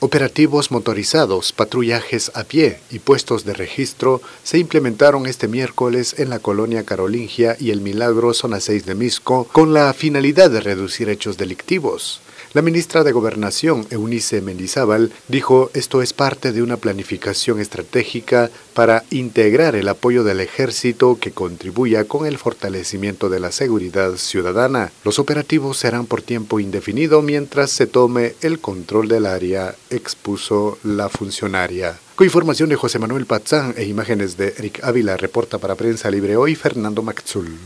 Operativos motorizados, patrullajes a pie y puestos de registro se implementaron este miércoles en la colonia Carolingia y El Milagro, zona 6 de Misco, con la finalidad de reducir hechos delictivos. La ministra de Gobernación, Eunice Mendizábal, dijo esto es parte de una planificación estratégica para integrar el apoyo del ejército que contribuya con el fortalecimiento de la seguridad ciudadana. Los operativos serán por tiempo indefinido mientras se tome el control del área, expuso la funcionaria. Con información de José Manuel Pazán e imágenes de Eric Ávila, reporta para Prensa Libre hoy Fernando Maxul.